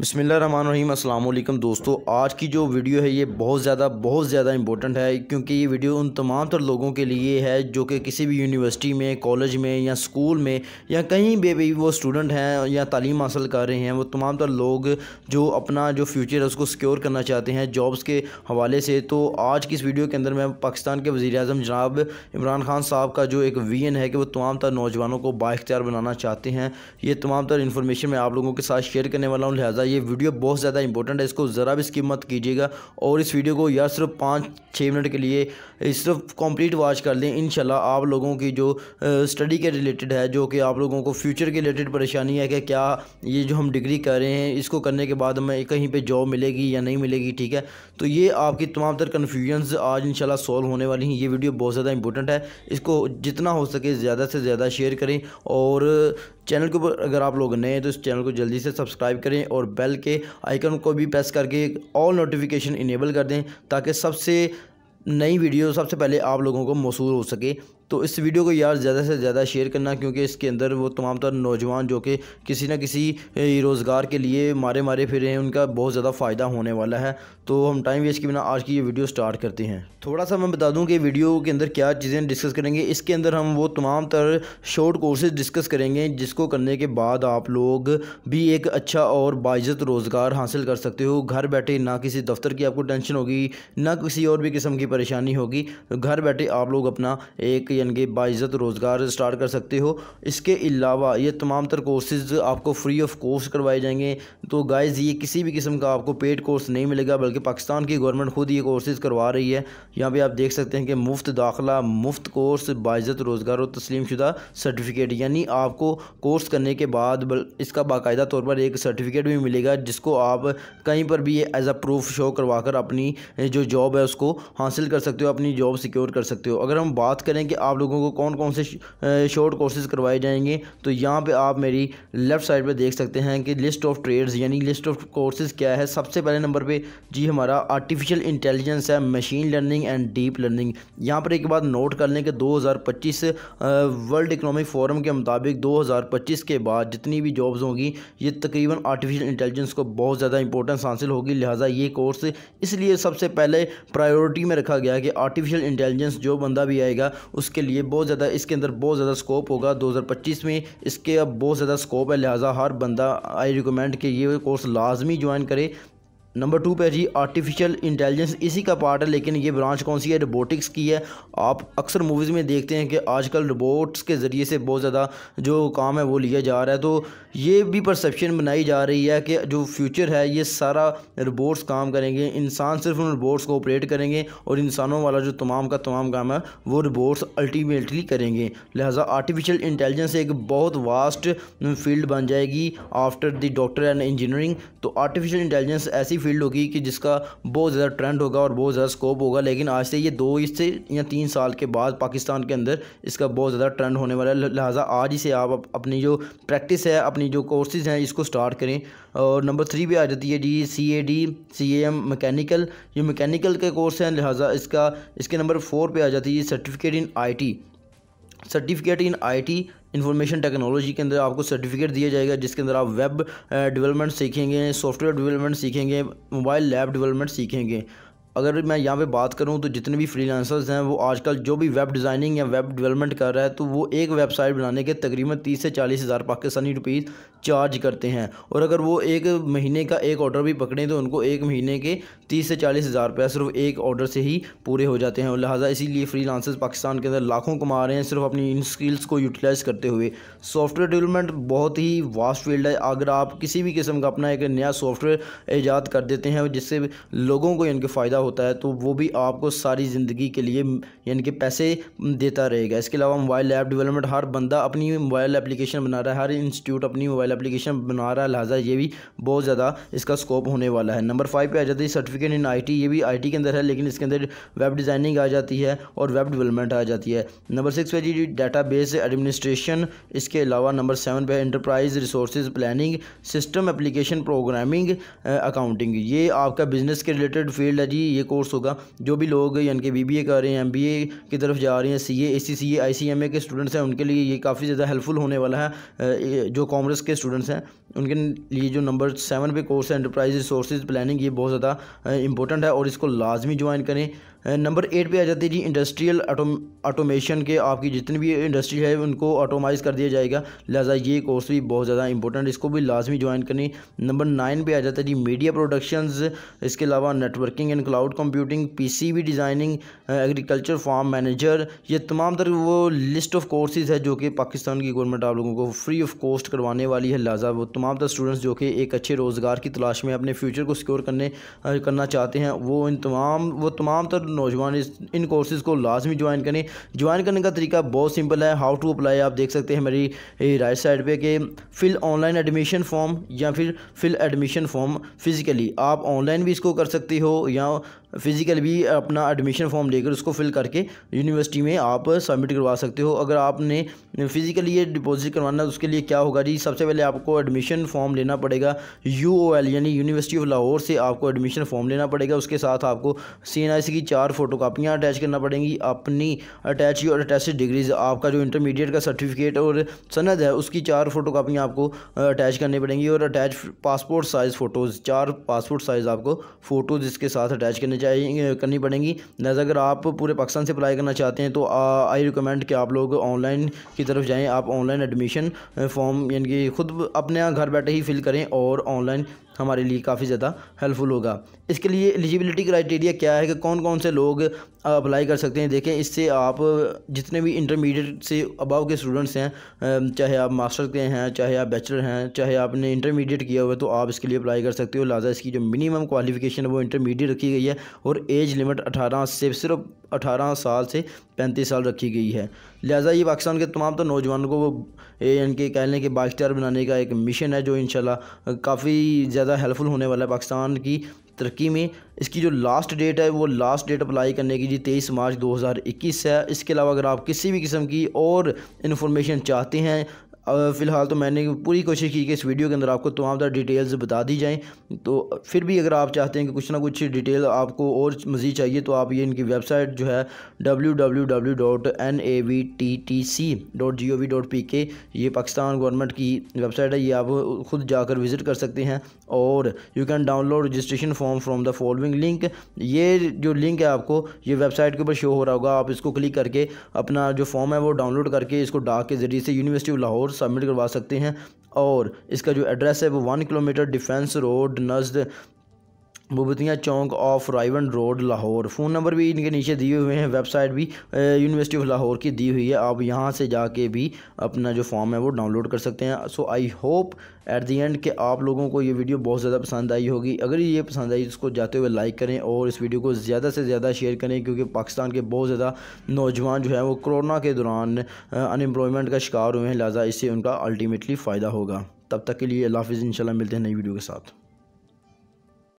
बसमिल अल्लाम दोस्तों आज की जो वीडियो है ये बहुत ज़्यादा बहुत ज़्यादा इंपॉर्टेंट है क्योंकि ये वीडियो उन तमाम तर लोगों के लिए है जो कि किसी भी यूनिवर्सिटी में कॉलेज में या स्कूल में या कहीं भी भी वो स्टूडेंट हैं या तालीम हासिल कर रहे हैं वो तमाम तर लोग जो अपना जो फ्यूचर है उसको सिक्योर करना चाहते हैं जॉब्स के हवाले से तो आज की इस वीडियो के अंदर मैं पाकिस्तान के वज़ी अजम जनाब इमरान खान साहब का जो एक वीन है कि वो तमाम तर नौजवानों को बाख्तियार बनाना चाहते हैं ये तमाम तर इन्फॉर्मेशन मैं आप लोगों के साथ शेयर करने वाला हूँ लिहाजा ये वीडियो बहुत ज़्यादा इंपॉर्टेंट है इसको ज़रा भी स्किप मत कीजिएगा और इस वीडियो को यार सिर्फ पाँच छः मिनट के लिए सिर्फ कंप्लीट वॉच कर लें इनशाला आप लोगों की जो स्टडी के रिलेटेड है जो कि आप लोगों को फ्यूचर के रिलेटेड परेशानी है कि क्या ये जो हम डिग्री कर रहे हैं इसको करने के बाद हमें कहीं पर जॉब मिलेगी या नहीं मिलेगी ठीक है तो ये आपकी तमाम तर कन्फ्यूजन्स आज इनशाला सॉल्व होने वाली हैं ये वीडियो बहुत ज़्यादा इंपॉर्टेंट है इसको जितना हो सके ज़्यादा से ज़्यादा शेयर करें और चैनल के ऊपर अगर आप लोग नए हैं तो इस चैनल को जल्दी से सब्सक्राइब करें और बेल के आइकन को भी प्रेस करके ऑल नोटिफिकेशन इनेबल कर दें ताकि सबसे नई वीडियो सबसे पहले आप लोगों को मौसू हो सके तो इस वीडियो को यार ज़्यादा से ज़्यादा शेयर करना क्योंकि इसके अंदर वो तमाम तर नौजवान जो कि किसी ना किसी रोज़गार के लिए मारे मारे रहे हैं उनका बहुत ज़्यादा फ़ायदा होने वाला है तो हम टाइम वेस्ट के बिना आज की ये वीडियो स्टार्ट करते हैं थोड़ा सा मैं बता दूँ कि वीडियो के अंदर क्या चीज़ें डिस्कस करेंगे इसके अंदर हम वो तमाम तर शॉर्ट कोर्सेज डिस्कस करेंगे जिसको करने के बाद आप लोग भी एक अच्छा और बाइज़त रोज़गार हासिल कर सकते हो घर बैठे ना किसी दफ्तर की आपको टेंशन होगी ना किसी और भी किस्म की परेशानी होगी घर बैठे आप लोग अपना एक यानी कि बाइज़त रोज़गार स्टार्ट कर सकते हो इसके अलावा ये तमाम तर कोर्सेज़ आपको फ्री ऑफ कोर्स करवाए जाएंगे तो गाइज़ ये किसी भी किस्म का आपको पेड कोर्स नहीं मिलेगा बल्कि पाकिस्तान की गवर्नमेंट ख़ुद ये कोर्सेज़ करवा रही है यहाँ पर आप देख सकते हैं कि मुफ्त दाखिला मुफ्त कोर्स बाइज़त रोज़गार और तस्लीम शुदा सर्टिफिकेट यानी आपको कोर्स करने के बाद इसका बाकायदा तौर पर एक सर्टिफिकेट भी मिलेगा जिसको आप कहीं पर भी एज अ प्रूफ शो करवा कर अपनी जो जॉब है उसको हासिल कर सकते हो अपनी जॉब सिक्योर कर सकते हो अगर हम बात करें कि आप लोगों को कौन कौन से शॉर्ट कोर्सेज करवाए जाएंगे तो यहाँ पे आप मेरी लेफ़्ट साइड पे देख सकते हैं कि लिस्ट ऑफ ट्रेड्स यानी लिस्ट ऑफ कोर्सेज क्या है सबसे पहले नंबर पे जी हमारा आर्टिफिशियल इंटेलिजेंस है machine learning and deep learning यहाँ पर एक बात नोट कर लें कि दो वर्ल्ड इकनॉमिक फोरम के मुताबिक दो के बाद जितनी भी जॉब्स होंगी ये तकरीबन आर्टिफिशियल इंटेलिजेंस को बहुत ज़्यादा इंपॉर्टेंस हासिल होगी लिहाजा ये कोर्स इसलिए सबसे पहले प्रायोरिटी में रखा गया कि आर्टिफिशियल इंटेलिजेंस जो बंदा भी आएगा उसके इसके लिए बहुत ज़्यादा इसके अंदर बहुत ज़्यादा स्कोप होगा 2025 में इसके अब बहुत ज़्यादा स्कोप है लिहाजा हर बंदा आई रिकमेंड कि ये कोर्स लाजमी ज्वाइन करे नंबर टू पे जी आर्टिफिशियल इंटेलिजेंस इसी का पार्ट है लेकिन ये ब्रांच कौन सी है रोबोटिक्स की है आप अक्सर मूवीज़ में देखते हैं कि आजकल रोबोट्स के ज़रिए से बहुत ज़्यादा जो काम है वो लिया जा रहा है तो ये भी परसेप्शन बनाई जा रही है कि जो फ्यूचर है ये सारा रोबोट्स काम करेंगे इंसान सिर्फ उन रोबोट्स को ऑपरेट करेंगे और इंसानों वाला जो तमाम का तमाम काम है वो रोबोट्स अल्टीमेटली करेंगे लिहाजा आर्टिफिशियल इंटेलिजेंस एक बहुत वास्ट फील्ड बन जाएगी after the doctor and engineering तो आर्टिफिशियल इंटेलिजेंस ऐसी ऐसी फील्ड होगी कि जिसका बहुत ज़्यादा ट्रेंड होगा और बहुत ज़्यादा स्कोप होगा लेकिन आज से ये दो से या तीन साल के बाद पाकिस्तान के अंदर इसका बहुत ज़्यादा ट्रेंड होने वाला है लिहाजा आज ही से आप अपनी जो प्रैक्टिस है अपनी जो कोर्सेज हैं इसको स्टार्ट करें और नंबर थ्री भी आ जाती है G C A D C M mechanical ये मकैनिकल के कोर्स हैं लिहाजा इसका इसके नंबर फोर पर आ जाती है certificate in I T certificate in I T information technology के अंदर आपको सर्टिफिकेट दिया जाएगा जिसके अंदर आप वेब डेवलपमेंट uh, सीखेंगे सॉफ्टवेयर डेवलपमेंट सीखेंगे मोबाइल लैब डेवलपमेंट सीखेंगे अगर मैं यहाँ पे बात करूँ तो जितने भी फ्रीलांसर्स हैं वो आजकल जो भी वेब डिज़ाइनिंग या वेब डेवलपमेंट कर रहा है तो वो एक वेबसाइट बनाने के तकरीबन तीस से चालीस हज़ार पाकिस्तानी रुपीज़ चार्ज करते हैं और अगर वो एक महीने का एक ऑर्डर भी पकड़ें तो उनको एक महीने के तीस से चालीस हज़ार रुपया सिर्फ एक ऑर्डर से ही पूरे हो जाते हैं और लिहाजा इसीलिए फ्री पाकिस्तान के अंदर लाखों कमा रहे हैं सिर्फ अपनी इन स्किल्स को यूटिलाइज़ करते हुए सॉफ्टवेयर डेवलपमेंट बहुत ही वास्ट फील्ड है अगर आप किसी भी किस्म का अपना एक नया सॉफ्टवेयर ईजाद कर देते हैं जिससे लोगों को इनके फ़ायदा हो होता है तो वो भी आपको सारी ज़िंदगी के लिए यानी कि पैसे देता रहेगा इसके अलावा मोबाइल ऐप डेवलपमेंट हर बंदा अपनी मोबाइल एप्लीकेशन बना रहा है हर इंस्टीट्यूट अपनी मोबाइल एप्लीकेशन बना रहा है लिहाजा ये भी बहुत ज़्यादा इसका स्कोप होने वाला है नंबर फाइव पर आ जाती है सर्टिफिकेट इन आई ये भी आई के अंदर है लेकिन इसके अंदर वेब डिज़ाइनिंग आ जाती है और वेब डिवेलपमेंट आ जाती है नंबर सिक्स पे जी डाटा बेस एडमिनिस्ट्रेशन इसके अलावा नंबर सेवन पर enterprise resource planning system application programming accounting ये आपका बिजनेस के रिलेटेड फील्ड है जी ये कोर्स होगा जो भी लोग यानी कि बी कर रहे हैं एम बी ए की तरफ जा रहे हैं सी ए ए सी सी ए आई सी एम ए के स्टूडेंट्स हैं उनके लिए ये काफ़ी ज़्यादा हेल्पफुल होने वाला है जो कॉमर्स के स्टूडेंट्स हैं उनके लिए जो नंबर सेवन पे कोर्स है एंटरप्राइज रिसोर्स प्लानिंग ये बहुत ज़्यादा इंपॉर्टेंट है और इसको लाजमी ज्वाइन करें नंबर एट पे आ जाती है जी इंडस्ट्रियल ऑटोमेशन के आपकी जितनी भी इंडस्ट्री है उनको ऑटोमाइज़ कर दिया जाएगा लिहाजा ये कोर्स भी बहुत ज़्यादा इंपॉर्टेंट इसको भी लाजमी ज्वाइन करनी नंबर नाइन पे आ जाता है जी मीडिया प्रोडक्शंस इसके अलावा networking and cloud computing PCB designing agriculture farm manager ये तमाम तरह वो लिस्ट ऑफ कोर्सेज़ है जो कि पाकिस्तान की गवर्नमेंट आप लोगों को फ्री ऑफ कॉस्ट करवाने वाली है लिहाजा वो तमाम तरह स्टूडेंट्स जो कि एक अच्छे रोज़गार की तलाश में अपने फ्यूचर को सिक्योर करने करना चाहते हैं वो इन तमाम वो तमाम तर नौजवान इस इन कोर्सेज़ को लाजमी ज्वाइन करें ज्वाइन करने का तरीका बहुत सिंपल है हाउ टू अप्लाई आप देख सकते हैं मेरी राइट साइड पे कि फिल ऑनलाइन एडमिशन फॉर्म या फिर फिल एडमिशन फॉर्म फिज़िकली आप ऑनलाइन भी इसको कर सकते हो या फ़िज़िकल भी अपना एडमिशन फॉर्म लेकर उसको फिल करके यूनिवर्सिटी में आप सबमिट करवा सकते हो अगर आपने फ़िज़िकली ये डिपॉजिट करवाना उसके लिए क्या होगा जी सबसे पहले आपको एडमिशन फॉर्म लेना पड़ेगा यू ओ एल यानी यूनिवर्सिटी ऑफ लाहौर से आपको एडमिशन फॉर्म लेना पड़ेगा उसके साथ आपको सी एन आई सी की चार फ़ोटो कापियाँ अटैच करना पड़ेंगी अपनी अटैच और अटैच डिग्रीज़ आपका जो इंटरमीडिएट का सर्टिफिकेट और सनद है उसकी चार फ़ोटो कापियाँ आपको अटैच करनी पड़ेंगी और अटैच पासपोर्ट साइज़ फ़ोटोज़ चार पासपोर्ट साइज़ आपको फ़ोटोज़ इसके साथ अटैच करने चाहिए करनी पड़ेंगी लिहाजा अगर आप पूरे पाकिस्तान से अप्लाई करना चाहते हैं तो आई रिकमेंड कि आप लोग ऑनलाइन की तरफ जाएँ आप ऑनलाइन एडमिशन फॉर्म यानी कि खुद अपने घर बैठे ही फिल करें और ऑनलाइन हमारे लिए काफ़ी ज़्यादा हेल्पफुल होगा इसके लिए एलिजिबिलिटी क्राइटेरिया क्या है कि कौन कौन से लोग अप्लाई कर सकते हैं देखें इससे आप जितने भी इंटरमीडिएट से अबाव के स्टूडेंट्स हैं चाहे आप मास्टर के हैं चाहे आप बैचलर हैं चाहे आपने इंटरमीडिएट किया हुआ है तो आप इसके लिए अप्लाई कर सकते हो लिहाजा इसकी जो मिनिमम क्वालिफिकेशन है वो इंटरमीडिएट रखी गई है और एज लिमिट अठारह से सिर्फ अठारह साल से पैंतीस साल रखी गई है लिहाजा ये पाकिस्तान के तमाम तो नौजवानों को यानी कि कह लें कि बाइस्टार बनाने का एक मिशन है जो इन काफ़ी ज़्यादा हेल्पफुल होने वाला है पाकिस्तान की तरक्की में इसकी जो लास्ट डेट है वो लास्ट डेट अप्लाई करने की जी तेईस मार्च 2021 है इसके अलावा अगर आप किसी भी किस्म की और इन्फॉर्मेशन चाहते हैं फ़िलहाल तो मैंने पूरी कोशिश की कि इस वीडियो के अंदर आपको तमाम तरह डिटेल्स बता दी जाएँ तो फिर भी अगर आप चाहते हैं कि कुछ ना कुछ डिटेल आपको और मज़ीद चाहिए तो आप ये इनकी वेबसाइट जो है W W W dot N A V T T C dot G O V dot P K ये पाकिस्तान गवर्नमेंट की वेबसाइट है ये आप खुद जाकर विज़िट कर सकते हैं और you can download registration form from the following link ये जो लिंक है आपको ये वेबसाइट के ऊपर शो हो रहा होगा आप इसको क्लिक करके अपना जो फॉर्म है वो डाउनलोड करके इसको डाक के ज़रिए से यूनिवर्सिटी ऑफ लाहौर सबमिट करवा सकते हैं और इसका जो एड्रेस है वो वन किलोमीटर डिफेंस रोड नज़द बुबतिया चौंक off Raiwind road Lahore phone number भी इनके नीचे दिए हुए हैं वेबसाइट भी यूनिवर्सिटी ऑफ लाहौर की दी हुई है आप यहाँ से जाके भी अपना जो फॉर्म है वो डाउनलोड कर सकते हैं so I hope at the end कि आप लोगों को ये वीडियो बहुत ज़्यादा पसंद आई होगी अगर ये पसंद आई इसको जाते हुए लाइक करें और इस वीडियो को ज़्यादा से ज़्यादा शेयर करें क्योंकि पाकिस्तान के बहुत ज़्यादा नौजवान जो है वो कोरोना के दौरान अनएम्प्लॉयमेंट का शिकार हुए हैं लिहाजा इससे उनका अल्टीमेटली फ़ायदा होगा तब तक के लिए अल्लाह हाफिज़ इंशाल्लाह मिलते हैं नई वीडियो के साथ